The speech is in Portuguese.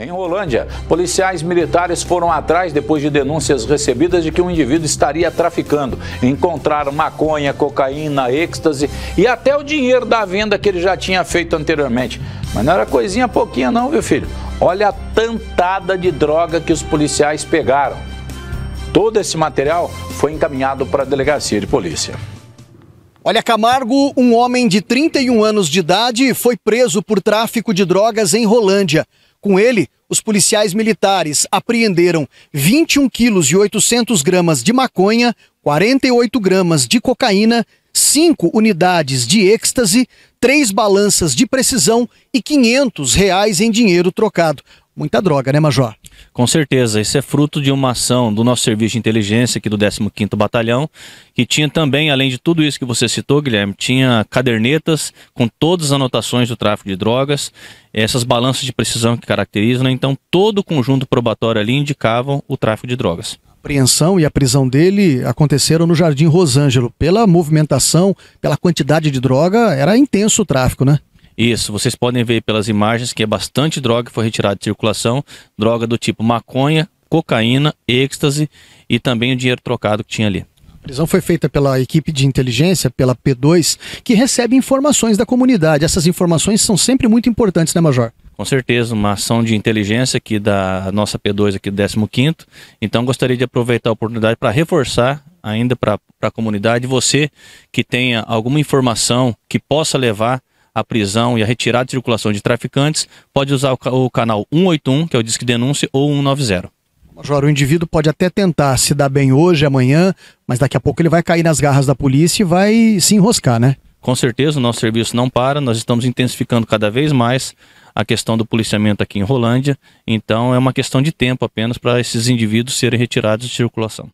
Em Rolândia, policiais militares foram atrás depois de denúncias recebidas de que um indivíduo estaria traficando. Encontraram maconha, cocaína, êxtase e até o dinheiro da venda que ele já tinha feito anteriormente. Mas não era coisinha pouquinha não, viu filho? Olha a tantada de droga que os policiais pegaram. Todo esse material foi encaminhado para a delegacia de polícia. Olha, Camargo, um homem de 31 anos de idade foi preso por tráfico de drogas em Rolândia. Com ele, os policiais militares apreenderam 21 quilos e 800 gramas de maconha, 48 gramas de cocaína, 5 unidades de êxtase, 3 balanças de precisão e 500 reais em dinheiro trocado muita droga, né, Major? Com certeza, isso é fruto de uma ação do nosso serviço de inteligência aqui do 15º Batalhão, que tinha também, além de tudo isso que você citou, Guilherme, tinha cadernetas com todas as anotações do tráfico de drogas, essas balanças de precisão que caracterizam, né? então todo o conjunto probatório ali indicavam o tráfico de drogas. A apreensão e a prisão dele aconteceram no Jardim Rosângelo. Pela movimentação, pela quantidade de droga, era intenso o tráfico, né? Isso, vocês podem ver pelas imagens que é bastante droga que foi retirada de circulação, droga do tipo maconha, cocaína, êxtase e também o dinheiro trocado que tinha ali. A prisão foi feita pela equipe de inteligência, pela P2, que recebe informações da comunidade. Essas informações são sempre muito importantes, né, Major? Com certeza, uma ação de inteligência aqui da nossa P2 aqui do 15 Então gostaria de aproveitar a oportunidade para reforçar ainda para a comunidade, você que tenha alguma informação que possa levar a prisão e a retirada de circulação de traficantes, pode usar o canal 181, que é o Disque Denúncia, ou 190. Major, o indivíduo pode até tentar se dar bem hoje, amanhã, mas daqui a pouco ele vai cair nas garras da polícia e vai se enroscar, né? Com certeza, o nosso serviço não para, nós estamos intensificando cada vez mais a questão do policiamento aqui em Rolândia, então é uma questão de tempo apenas para esses indivíduos serem retirados de circulação.